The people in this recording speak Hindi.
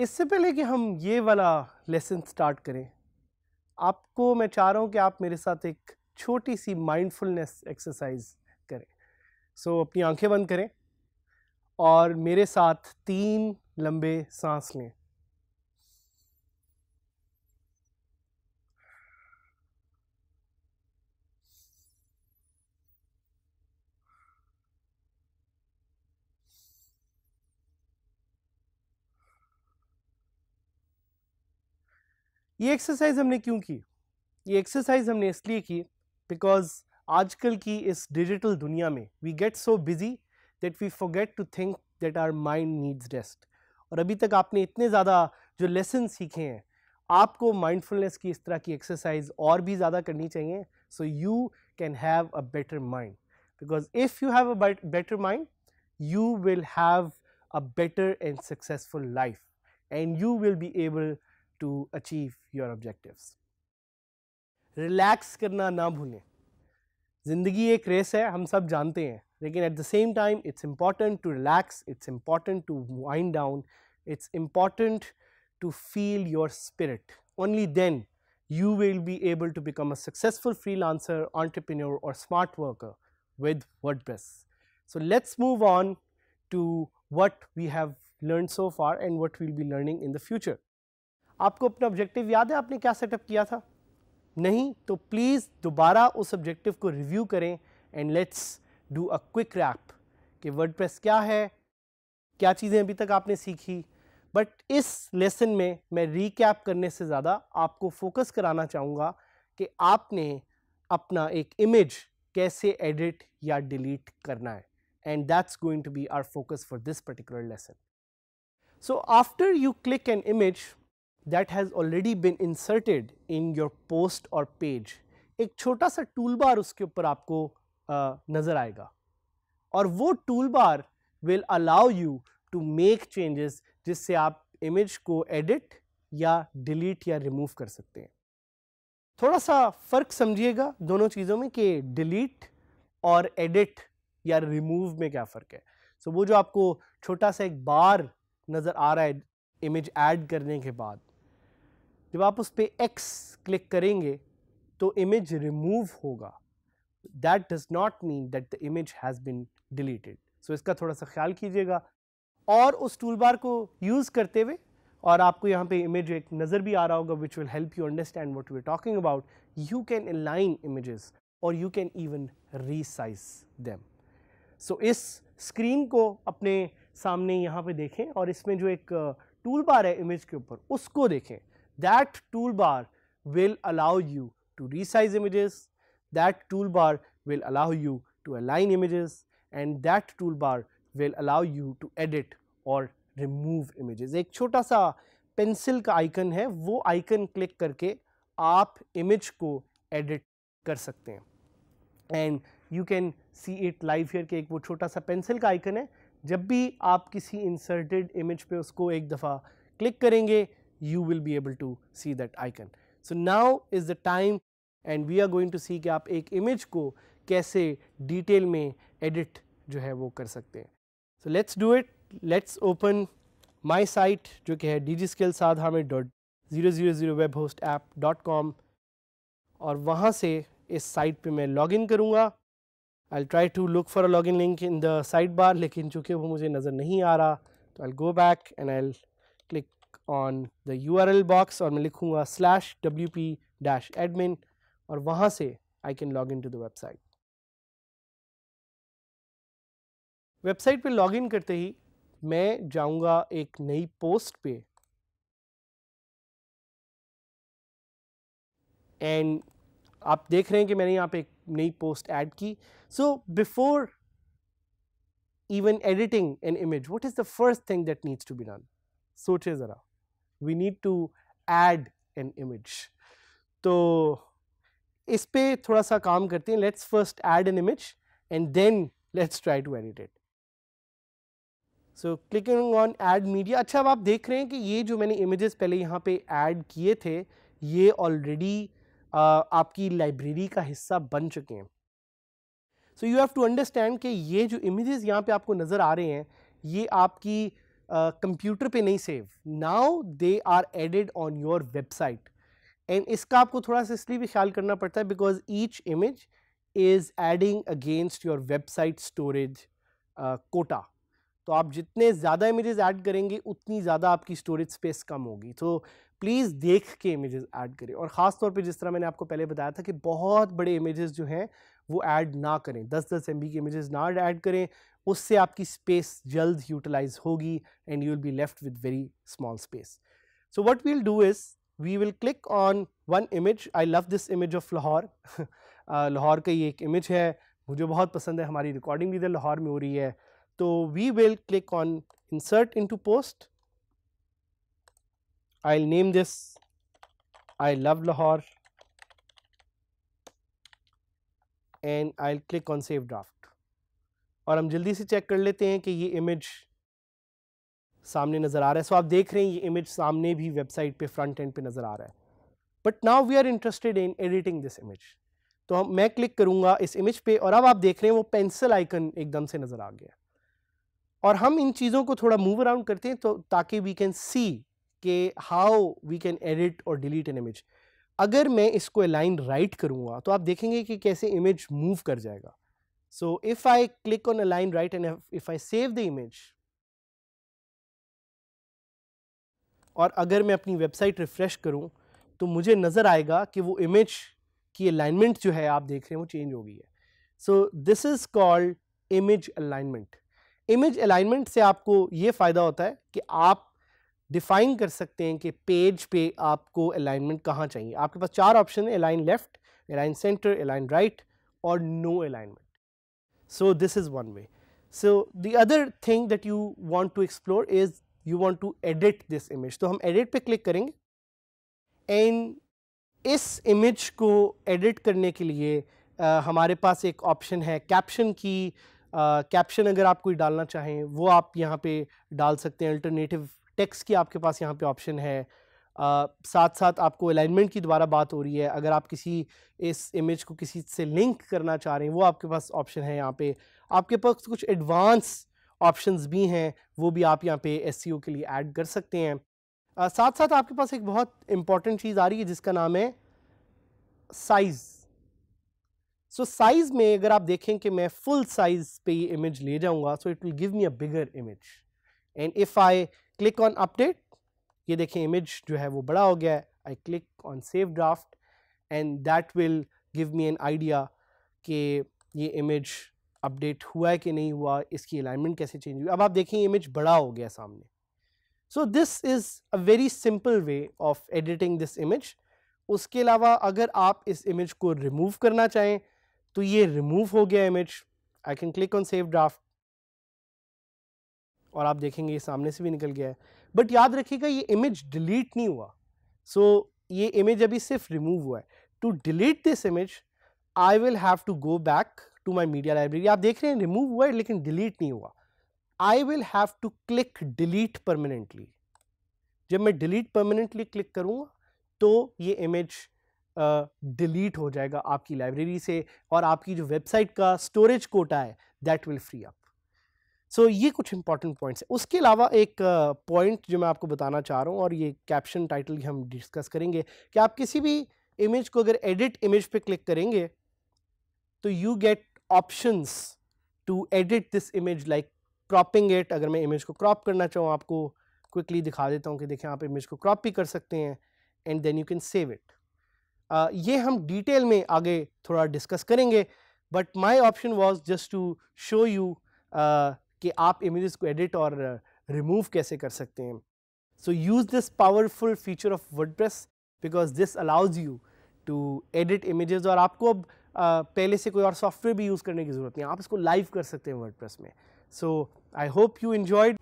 इससे पहले कि हम ये वाला लेसन स्टार्ट करें आपको मैं चाह रहा हूँ कि आप मेरे साथ एक छोटी सी माइंडफुलनेस एक्सरसाइज करें सो so, अपनी आंखें बंद करें और मेरे साथ तीन लंबे सांस लें ये एक्सरसाइज हमने क्यों की ये एक्सरसाइज हमने इसलिए की बिकॉज आजकल की इस डिजिटल दुनिया में we get so busy that we forget to think that our mind needs rest और अभी तक आपने इतने ज़्यादा जो लेसन सीखे हैं आपको माइंडफुलनेस की इस तरह की एक्सरसाइज और भी ज़्यादा करनी चाहिए so you can have a better mind because if you have a better mind you will have a better and successful life and you will be able to achieve your objective relax करना ना भूलें ज़िंदगी एक रेस है हम सब जानते हैं लेकिन at the same time it's important to relax it's important to wind down it's important to feel your spirit only then you will be able to become a successful free lancer entrepreneur और smart worker with WordPress so let's move on to what we have learn so far and what we'll be learning in the future आपको अपना ऑब्जेक्टिव याद है आपने क्या सेटअप किया था नहीं तो प्लीज़ दोबारा उस ऑब्जेक्टिव को रिव्यू करें and let's do a quick wrap कि प्रेस क्या है क्या चीज़ें अभी तक आपने सीखी बट इस लेसन में मैं रीकैप करने से ज़्यादा आपको फोकस कराना चाहूँगा कि आपने अपना एक इमेज कैसे एडिट या डिलीट करना है and that's going to be our focus for this particular lesson so after you click an image that has already been inserted in your post or page एक छोटा सा टूल बार उसके ऊपर आपको uh, नज़र आएगा और वो tool bar will allow you to make changes जिससे आप इमेज को एडिट या डिलीट या रिमूव कर सकते हैं थोड़ा सा फ़र्क समझिएगा दोनों चीज़ों में कि डिलीट और एडिट या रिमूव में क्या फ़र्क है सो so, वो जो आपको छोटा सा एक बार नज़र आ रहा है इमेज ऐड करने के बाद जब आप उस पर एक्स क्लिक करेंगे तो इमेज रिमूव होगा that does not mean that the image has been deleted so इसका थोड़ा सा ख्याल कीजिएगा और उस टूल बार को यूज़ करते हुए और आपको यहाँ पे इमेज एक नज़र भी आ रहा होगा which will help you understand what we talking about you can align images और you can even resize them so इस स्क्रीन को अपने सामने यहाँ पे देखें और इसमें जो एक टूल uh, बार है इमेज के ऊपर उसको देखें That toolbar will allow you to resize images, that toolbar will allow you to align images and that toolbar will allow you to edit or remove images. ek छोटा sa pencil ka icon hai wo icon click karke aap image ko edit kar sakte hain and you can see it live here ke ek wo छोटा sa pencil ka icon hai jab bhi aap kisi inserted image pe usko ek dafa click karenge you will be able to see that icon. So now is the time and we are going to see कि आप एक इमेज को कैसे डिटेल में एडिट जो है वो कर सकते हैं. So let's do it let's open my site जो कि है digiscale साधारण dot zero zero zero web host app dot com और वहाँ से इस साइट पे मैं लॉग इन करूँगा I try to look for a log in link in the site bar लेकिन चूँकि वो मुझे नज़र नहीं आ रहा तो I go back and I click on the U R L box और मैं लिखूँगा slash W P dash admin और वहाँ से I can log in to the website website पे लॉग इन करते ही मैं जाऊँगा एक नई पोस्ट पे एंड आप देख रहे हैं कि मैंने यहाँ पे एक नई पोस्ट ऐड की so before even editing an image what is the first thing that needs to be done सोचे ज़रा we need to add an image तो इस पे थोड़ा सा काम करते हैं let's first add an image and then let's try to edit it so clicking on add media अच्छा अब आप देख रहे हैं कि ये जो मैंने इमेजेस पहले यहाँ पे ऐड किए थे ये ऑलरेडी आपकी लाइब्रेरी का हिस्सा बन चुके हैं so you have to understand कि ये जो इमेजेस यहाँ पे आपको नज़र आ रहे हैं ये आपकी कंप्यूटर uh, पे नहीं save now they are added on your website and इसका आपको थोड़ा सा इसलिए भी ख्याल करना पड़ता है because each image is adding against your website storage quota तो आप जितने ज़्यादा इमेजेस ऐड करेंगे उतनी ज़्यादा आपकी स्टोरेज स्पेस कम होगी तो प्लीज़ देख के इमेजेस ऐड करें और ख़ास तौर पे जिस तरह मैंने आपको पहले बताया था कि बहुत बड़े इमेजेस जो हैं वो ऐड ना करें 10 10 एम की इमेजेस ना ऐड करें उससे आपकी स्पेस जल्द यूटिलाइज होगी and you will be left with very small space so what we'll do is we will click on one image I love this image of Lahore Lahore का ये एक इमेज है मुझे बहुत पसंद है हमारी रिकॉर्डिंग भी इधर लाहौर में हो रही है तो we will click on insert into post I name this I love Lahore and I click on save draft और हम जल्दी से चेक कर लेते हैं कि ये इमेज सामने नज़र आ रहा है सो आप देख रहे हैं ये इमेज सामने भी वेबसाइट पे फ्रंट एंड पे नज़र आ रहा है but now we are interested in editing this image तो हम मैं क्लिक करूँगा इस इमेज पे और अब आप देख रहे हैं वो पेंसिल आइकन एकदम से नज़र आ गया और हम इन चीज़ों को थोड़ा मूव अराउंड करते हैं तो ताकि वी कैन सी के हाउ वी कैन एडिट और डिलीट एन इमेज अगर मैं इसको लाइन राइट करूँगा तो आप देखेंगे कि कैसे इमेज मूव कर जाएगा So, if I click on a line right and if, if I save the image और अगर मैं अपनी वेबसाइट रिफ़्रेश करूं तो मुझे नज़र आएगा कि वो इमेज की अलाइनमेंट जो है आप देख रहे हैं वो चेंज हो गई है so this is called image alignment image alignment से आपको ये फ़ायदा होता है कि आप डिफ़ाइन कर सकते हैं कि पेज पे आपको अलाइनमेंट कहाँ चाहिए आपके पास चार ऑप्शन है align left align centre align right और no alignment So, this is one way. So, the other thing that you want to explore is you want to edit this image. So, we will edit पे click करेंगे and इस image को edit करने के लिए आ, हमारे पास एक option है caption की uh, caption अगर आप कोई डालना चाहें वो आप यहाँ पे डाल सकते हैं alternative text की आपके पास यहाँ पे option है साथ साथ आपको अलाइनमेंट की दोबारा बात हो रही है अगर आप किसी इस इमेज को किसी से लिंक करना चाह रहे हैं वो आपके पास ऑप्शन है यहाँ पे आपके पास कुछ एडवांस ऑप्शंस भी हैं वो भी आप यहाँ पे एस e के लिए ऐड कर सकते हैं आ, साथ साथ आपके पास एक बहुत इम्पॉर्टेंट चीज़ आ रही है जिसका नाम है साइज़ सो साइज़ में अगर आप देखें कि मैं फुल साइज़ पे ये इमेज ले जाऊँगा so it will give me a bigger image and if I click on update ये देखें इमेज जो है वो बड़ा हो गया है I click on save draft and that will give me an idea कि ये इमेज अपडेट हुआ है कि नहीं हुआ इसकी अलाइनमेंट कैसे चेंज हुई अब आप देखें इमेज बड़ा हो गया सामने so this is a very simple way of editing this image उसके अलावा अगर आप इस इमेज को रिमूव करना चाहें तो ये रिमूव हो गया image I can click on save draft और आप देखेंगे ये सामने से भी निकल गया है बट याद रखिएगा ये इमेज डिलीट नहीं हुआ सो so, ये इमेज अभी सिर्फ रिमूव हुआ है to delete this image I will have to go back to my media library आप देख रहे हैं रिमूव हुआ है लेकिन डिलीट नहीं हुआ I will have to click delete permanently जब मैं डिलीट परमानेंटली क्लिक करूँगा तो ये इमेज डिलीट uh, हो जाएगा आपकी लाइब्रेरी से और आपकी जो वेबसाइट का स्टोरेज कोटा है that will free up so ये कुछ इंपॉर्टेंट पॉइंट्स हैं उसके अलावा एक पॉइंट जो मैं आपको बताना चाह रहा हूँ और ये कैप्शन टाइटल हम डिस्कस करेंगे कि आप किसी भी इमेज को अगर एडिट इमेज पे क्लिक करेंगे तो you get options to edit this image like cropping it अगर मैं इमेज को क्रॉप करना चाहूँ आपको क्विकली दिखा देता हूँ कि देखें आप इमेज को क्रॉप भी कर सकते हैं and then you can save it ये हम डिटेल में आगे थोड़ा डिस्कस करेंगे but my option was just to show you कि आप इमेजेस को एडिट और रिमूव uh, कैसे कर सकते हैं so use this powerful feature of press because this allows you to edit images और आपको अब uh, पहले से कोई और सॉफ्टवेयर भी यूज़ करने की ज़रूरत नहीं आप इसको लाइव कर सकते हैं वर्ड में so I hope you enjoyed